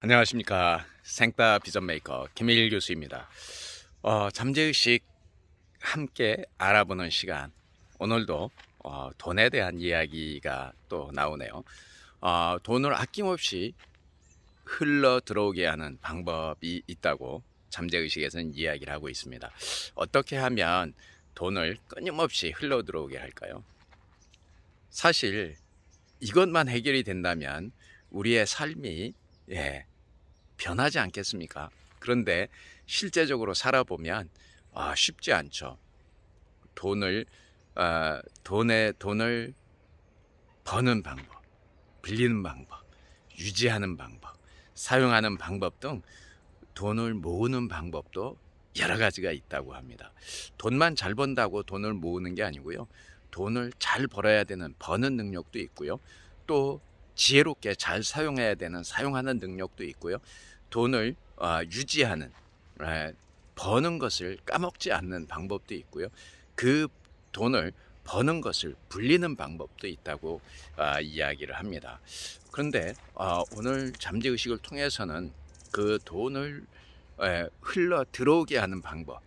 안녕하십니까 생따 비전 메이커 김일 교수입니다 어, 잠재의식 함께 알아보는 시간 오늘도 어, 돈에 대한 이야기가 또 나오네요 어, 돈을 아낌없이 흘러 들어오게 하는 방법이 있다고 잠재의식에서는 이야기를 하고 있습니다 어떻게 하면 돈을 끊임없이 흘러 들어오게 할까요 사실 이것만 해결이 된다면 우리의 삶이 예, 변하지 않겠습니까? 그런데 실제적으로 살아보면 아, 쉽지 않죠. 돈을 어, 돈에 돈을 버는 방법, 빌리는 방법, 유지하는 방법, 사용하는 방법 등 돈을 모으는 방법도 여러 가지가 있다고 합니다. 돈만 잘 번다고 돈을 모으는 게 아니고요. 돈을 잘 벌어야 되는 버는 능력도 있고요. 또 지혜롭게 잘 사용해야 되는 사용하는 능력도 있고요. 돈을 어, 유지하는 에, 버는 것을 까먹지 않는 방법도 있고요. 그 돈을 버는 것을 불리는 방법도 있다고 어, 이야기를 합니다. 그런데 어, 오늘 잠재의식을 통해서는 그 돈을 에, 흘러 들어오게 하는 방법.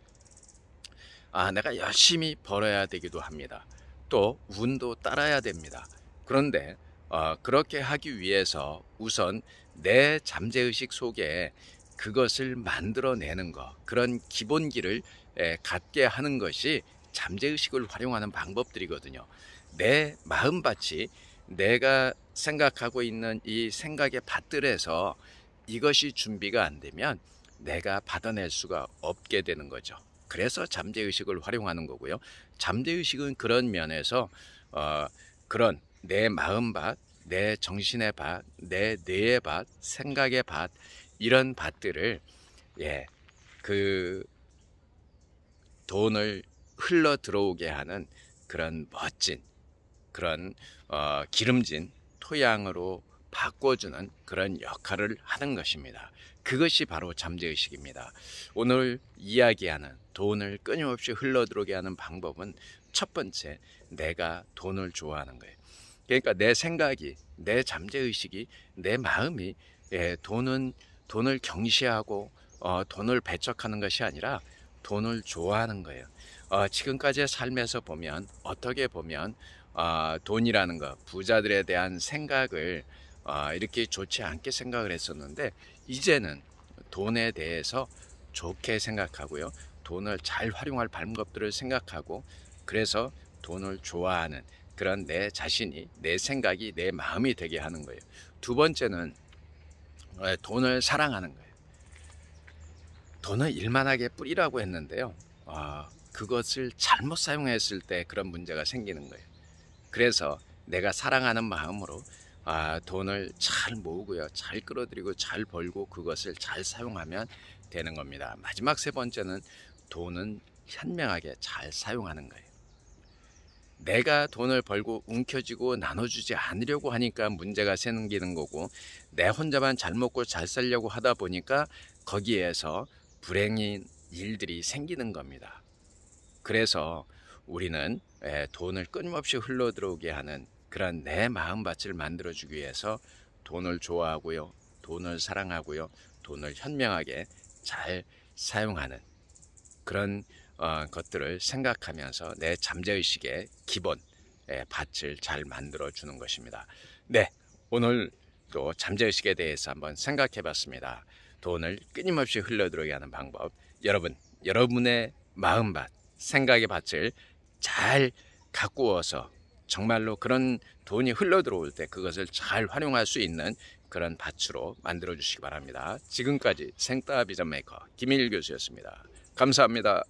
아, 내가 열심히 벌어야 되기도 합니다. 또 운도 따라야 됩니다. 그런데 어, 그렇게 하기 위해서 우선 내 잠재의식 속에 그것을 만들어내는 것, 그런 기본기를 갖게 하는 것이 잠재의식을 활용하는 방법들이거든요. 내 마음밭이 내가 생각하고 있는 이 생각의 밭들에서 이것이 준비가 안 되면 내가 받아낼 수가 없게 되는 거죠. 그래서 잠재의식을 활용하는 거고요. 잠재의식은 그런 면에서 어, 그런 내 마음밭, 내 정신의 밭, 내 뇌의 밭, 생각의 밭 이런 밭들을 예, 그 돈을 흘러 들어오게 하는 그런 멋진 그런 어, 기름진 토양으로 바꿔주는 그런 역할을 하는 것입니다. 그것이 바로 잠재의식입니다. 오늘 이야기하는 돈을 끊임없이 흘러들어오게 하는 방법은 첫 번째, 내가 돈을 좋아하는 거예요. 그러니까 내 생각이, 내 잠재의식이, 내 마음이 예, 돈은 돈을 경시하고 어, 돈을 배척하는 것이 아니라 돈을 좋아하는 거예요. 어, 지금까지의 삶에서 보면 어떻게 보면 어, 돈이라는 거 부자들에 대한 생각을 어, 이렇게 좋지 않게 생각을 했었는데 이제는 돈에 대해서 좋게 생각하고요. 돈을 잘 활용할 방법들을 생각하고 그래서 돈을 좋아하는 그런 내 자신이 내 생각이 내 마음이 되게 하는 거예요. 두 번째는 어, 돈을 사랑하는 거예요. 돈을 일만하게 뿌리라고 했는데요. 아, 그것을 잘못 사용했을 때 그런 문제가 생기는 거예요. 그래서 내가 사랑하는 마음으로 아, 돈을 잘 모으고요. 잘 끌어들이고 잘 벌고 그것을 잘 사용하면 되는 겁니다. 마지막 세 번째는 돈은 현명하게 잘 사용하는 거예요. 내가 돈을 벌고 움켜쥐고 나눠주지 않으려고 하니까 문제가 생기는 거고 내 혼자만 잘 먹고 잘 살려고 하다 보니까 거기에서 불행인 일들이 생기는 겁니다. 그래서 우리는 돈을 끊임없이 흘러들어오게 하는 그런 내 마음밭을 만들어주기 위해서 돈을 좋아하고요. 돈을 사랑하고요. 돈을 현명하게 잘 사용하는 그런 어, 것들을 생각하면서 내 잠재의식의 기본 예, 밭을 잘 만들어 주는 것입니다. 네, 오늘 또 잠재의식에 대해서 한번 생각해 봤습니다. 돈을 끊임없이 흘러들어게 하는 방법. 여러분, 여러분의 마음밭, 생각의 밭을 잘 가꾸어서 정말로 그런 돈이 흘러들어올 때 그것을 잘 활용할 수 있는 그런 밭으로 만들어 주시기 바랍니다. 지금까지 생따비전 메이커 김일 교수였습니다. 감사합니다.